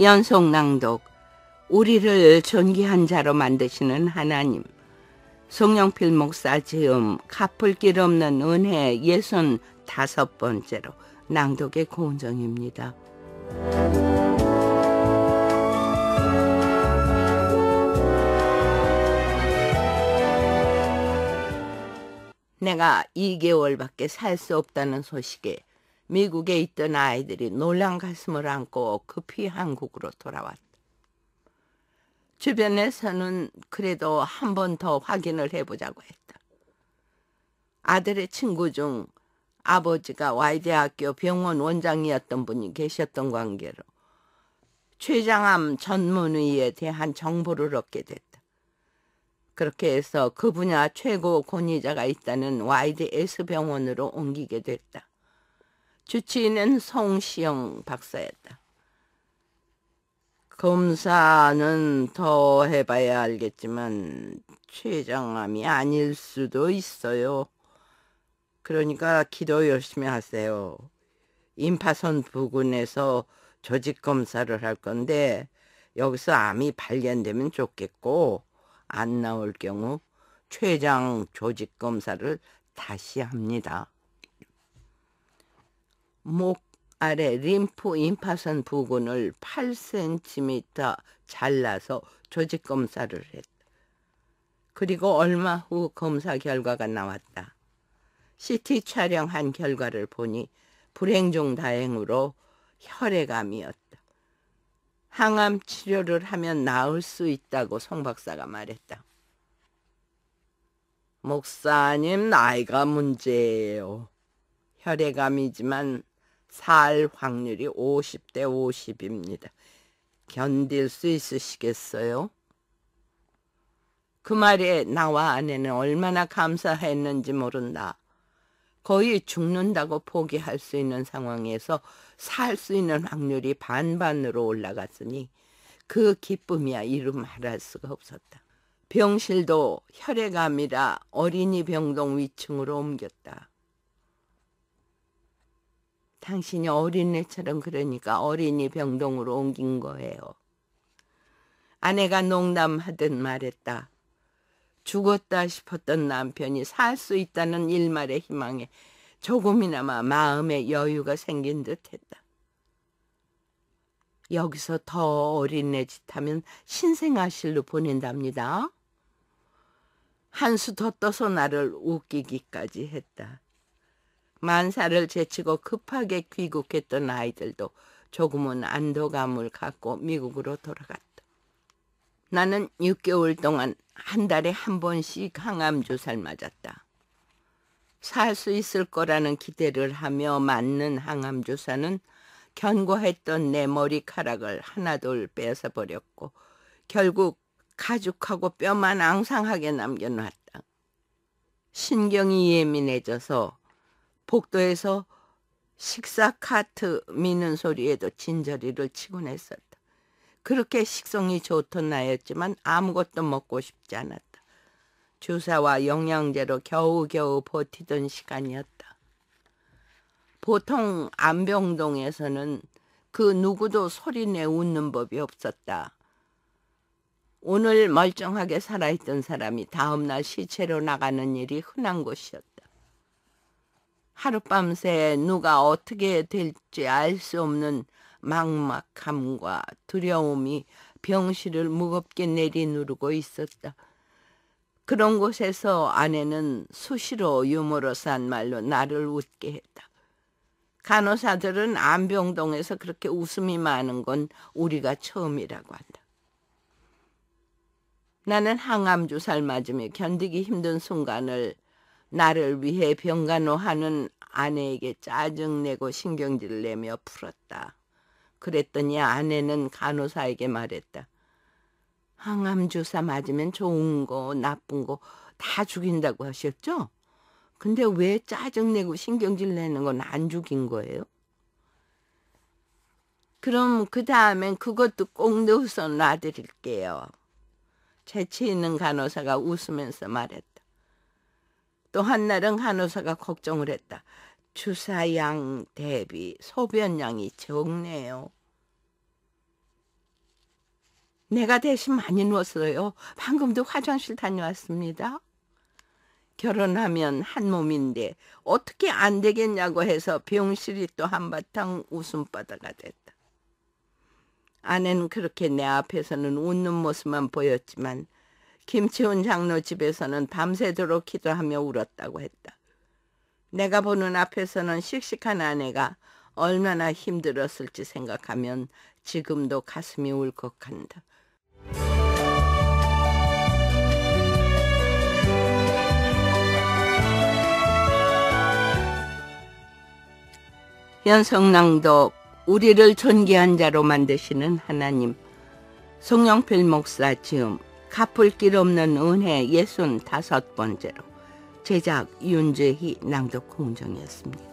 연속 낭독 우리를 존귀한 자로 만드시는 하나님 송영필 목사 지음 갚을 길 없는 은혜 예순 다섯 번째로 낭독의 고은정입니다. 내가 2개월밖에 살 수 없다는 소식에 미국에 있던 아이들이 놀란 가슴을 안고 급히 한국으로 돌아왔다. 주변에서는 그래도 한 번 더 확인을 해보자고 했다. 아들의 친구 중 아버지가 와이대학교 병원 원장이었던 분이 계셨던 관계로 췌장암 전문의에 대한 정보를 얻게 됐다. 그렇게 해서 그 분야 최고 권위자가 있다는 와이드 S병원으로 옮기게 됐다. 주치의는 송시영 박사였다. 검사는 더 해봐야 알겠지만 췌장암이 아닐 수도 있어요. 그러니까 기도 열심히 하세요. 임파선 부근에서 조직 검사를 할 건데 여기서 암이 발견되면 좋겠고 안 나올 경우 췌장 조직 검사를 다시 합니다. 목 아래 림프 임파선 부근을 8cm 잘라서 조직 검사를 했다. 그리고 얼마 후 검사 결과가 나왔다. CT 촬영한 결과를 보니 불행 중 다행으로 혈액암이었다. 항암 치료를 하면 나을 수 있다고 송 박사가 말했다. 목사님 나이가 문제예요. 혈액암이지만 살 확률이 50대 50입니다. 견딜 수 있으시겠어요? 그 말에 나와 아내는 얼마나 감사했는지 모른다. 거의 죽는다고 포기할 수 있는 상황에서 살 수 있는 확률이 반반으로 올라갔으니 그 기쁨이야 이름 말할 수가 없었다. 병실도 혈액암이라 어린이 병동 위층으로 옮겼다. 당신이 어린애처럼 그러니까 어린이 병동으로 옮긴 거예요. 아내가 농담하듯 말했다. 죽었다 싶었던 남편이 살 수 있다는 일말의 희망에 조금이나마 마음의 여유가 생긴 듯했다. 여기서 더 어린애 짓하면 신생아실로 보낸답니다. 한 수 더 떠서 나를 웃기기까지 했다. 만사를 제치고 급하게 귀국했던 아이들도 조금은 안도감을 갖고 미국으로 돌아갔다. 나는 6개월 동안 한 달에 한 번씩 항암 주사를 맞았다. 살 수 있을 거라는 기대를 하며 맞는 항암 주사는 견고했던 내 머리카락을 하나둘 뺏어버렸고 결국 가죽하고 뼈만 앙상하게 남겨놨다. 신경이 예민해져서 복도에서 식사 카트 미는 소리에도 진저리를 치곤 했었다. 그렇게 식성이 좋던 나였지만 아무것도 먹고 싶지 않았다. 주사와 영양제로 겨우겨우 버티던 시간이었다. 보통 안병동에서는 그 누구도 소리내 웃는 법이 없었다. 오늘 멀쩡하게 살아있던 사람이 다음날 시체로 나가는 일이 흔한 것이었다. 하룻밤새 누가 어떻게 될지 알 수 없는 막막함과 두려움이 병실을 무겁게 내리누르고 있었다. 그런 곳에서 아내는 수시로 유머러스한 말로 나를 웃게 했다. 간호사들은 안병동에서 그렇게 웃음이 많은 건 우리가 처음이라고 한다. 나는 항암 주사를 맞으며 견디기 힘든 순간을 나를 위해 병간호하는 아내에게 짜증내고 신경질을 내며 풀었다. 그랬더니 아내는 간호사에게 말했다. 항암 주사 맞으면 좋은 거 나쁜 거 다 죽인다고 하셨죠? 근데 왜 짜증내고 신경질 내는 건 안 죽인 거예요? 그럼 그 다음엔 그것도 꼭 넣어서 놔드릴게요. 재치 있는 간호사가 웃으면서 말했다. 또 한날은 간호사가 걱정을 했다. 주사양 대비 소변량이 적네요. 내가 대신 많이 누웠어요. 방금도 화장실 다녀왔습니다. 결혼하면 한 몸인데 어떻게 안 되겠냐고 해서 병실이 또 한바탕 웃음바다가 됐다. 아내는 그렇게 내 앞에서는 웃는 모습만 보였지만 김치훈 장로 집에서는 밤새도록 기도하며 울었다고 했다. 내가 보는 앞에서는 씩씩한 아내가 얼마나 힘들었을지 생각하면 지금도 가슴이 울컥한다. 현성낭독 우리를 존귀한 자로 만드시는 하나님 송영필 목사 지음 갚을 길 없는 은혜 예순 다섯 번째로 제작 윤재희 낭독 공정이었습니다.